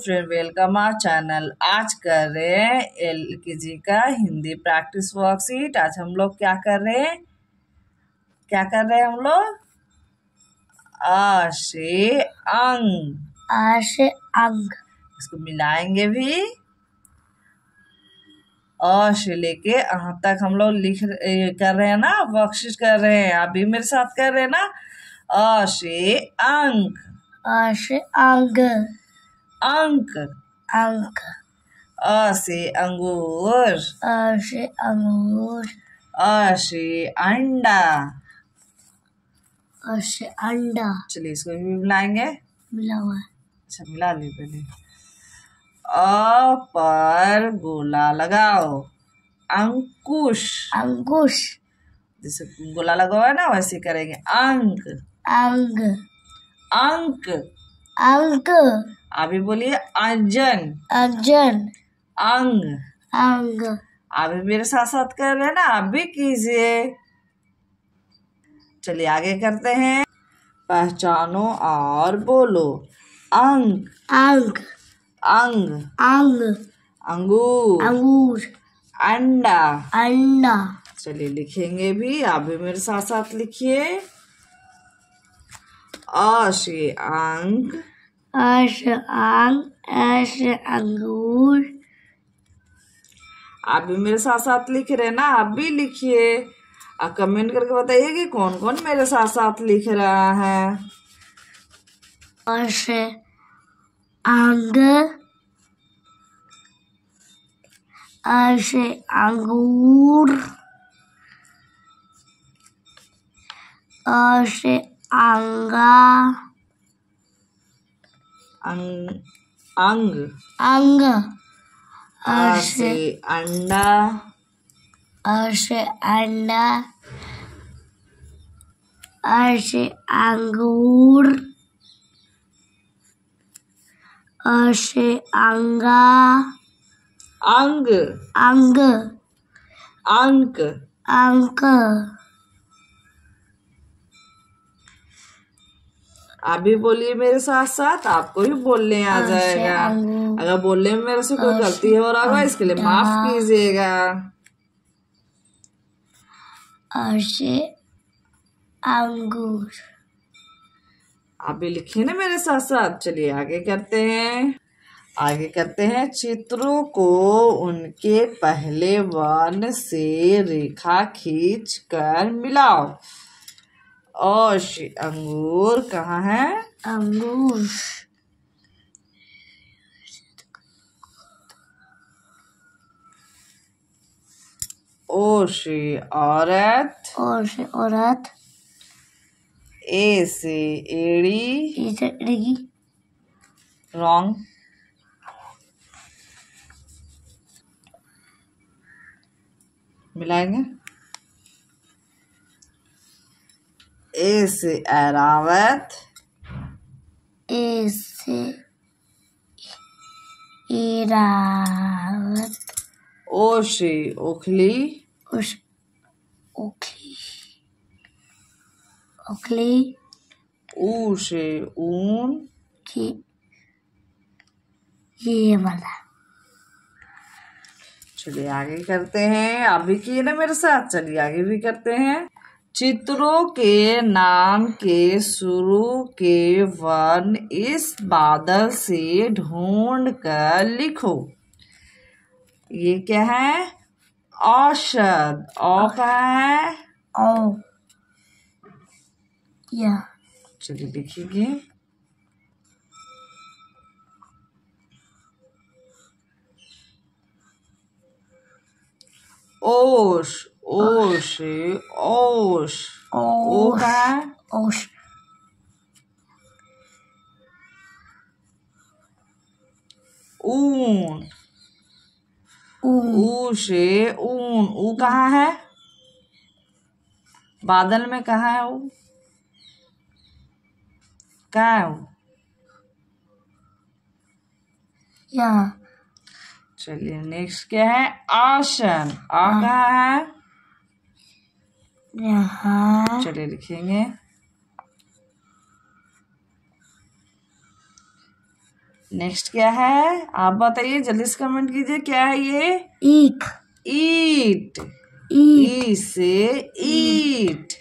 Friend welcome our channel आज कर रहे हैं एल के जी का हिंदी प्रैक्टिस वर्कशीट आज हम लोग क्या कर रहे हैं क्या कर रहे हैं हम लोग आशे अंग आशे अंग इसको मिलाएंगे भी और से लेके यहाँ तक हम लोग लिख कर रहे हैं ना वर्कशीट कर रहे हैं आप भी मेरे साथ कर रहे हैं ना अंग अशे अंग अंक अंक अ से अंगूर अ से अंगूर अ से अंडा अ से अंडा चलिए इसको भी मिलाएंगे मिलाओ अच्छा मिला ले पहले अ पर गोला लगाओ अंकुश अंकुश जैसे गोला लगाओ है ना वैसे करेंगे अंक अंक अंक अंक अभी बोलिए अंजन अंजन अंग अंग अभी मेरे साथ साथ कर रहे हैं ना आप भी कीजिए चलिए आगे करते हैं पहचानो और बोलो अंग अंग अंग अंग अंगूर अंगूर अंडा अंडा चलिए लिखेंगे भी आप भी मेरे साथ साथ लिखिए अश आंग अश आंग अश अंगूर आप भी मेरे साथ साथ लिख रहे हैं ना आप भी लिखिए और कमेंट करके बताइए कि कौन कौन मेरे साथ साथ लिख रहा है अश अंग अश अंगूर अश Angga. Ang Ang. ang. Arsi anda. Arsi anda. Arsi anggur. Arsi angga. Ang. Ang. Ang. ang, Angke. आप भी बोलिए मेरे साथ साथ आपको भी बोलने आ हाँ, जाएगा अगर बोलने में मेरे से कोई हाँ, गलती हो रहा होगा इसके लिए हाँ। माफ कीजिएगा अंगूर आप भी लिखिए ना मेरे साथ साथ चलिए आगे करते हैं आगे करते हैं चित्रों को उनके पहले वर्ण से रेखा खींच कर मिलाओ ओश अंगूर कहाँ है अंगूर ओशी औरत ओशी औरत ए से एड़ी एड़ी रॉन्ग मिलाएंगे ए से अरावत ए से एरावत ओ से ओखली ओखली ओखली ऊ से ऊन की ये वाला चलिए आगे करते हैं आप भी किए ना मेरे साथ चलिए आगे भी करते हैं चित्रों के नाम के शुरू के वर्ण इस बादल से ढूंढ कर लिखो ये क्या है औषध औ क्या है औ या चलिए लिखेंगे ओश Oshi, osh. Osh. ऊन ऊ से ऊन ऊ कहा है बादल में कहा है वो क्या है वो चलिए नेक्स्ट क्या है आसन आ हाँ। कहा है यहाँ चले लिखेंगे नेक्स्ट क्या है आप बताइए जल्दी से कमेंट कीजिए क्या है ये ईख ईट ई से ईट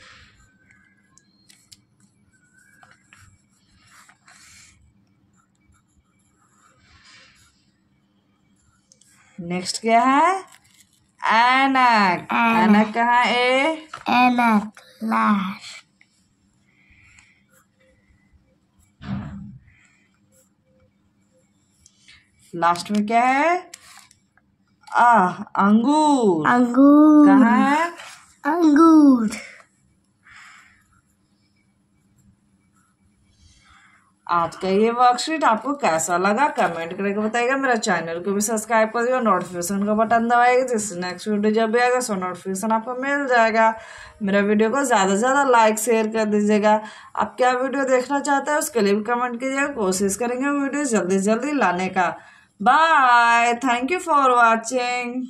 नेक्स्ट क्या है एनक Anak कहाँ ए Anak e? last. लास्ट में क्या है आ अंगूर अंगूर कहाँ है अंगूर आज का ये वर्कशीट आपको कैसा लगा कमेंट करके बताइएगा मेरा चैनल को भी सब्सक्राइब कर दिया नोटिफिकेशन का बटन दबाएगा जिससे नेक्स्ट वीडियो जब भी आएगा सो नोटिफिकेशन आपको मिल जाएगा मेरा वीडियो को ज़्यादा से ज़्यादा लाइक शेयर कर दीजिएगा आप क्या वीडियो देखना चाहते हैं उसके लिए भी कमेंट कीजिएगा कोशिश करेंगे वीडियो जल्दी से जल्दी लाने का bye thank you for watching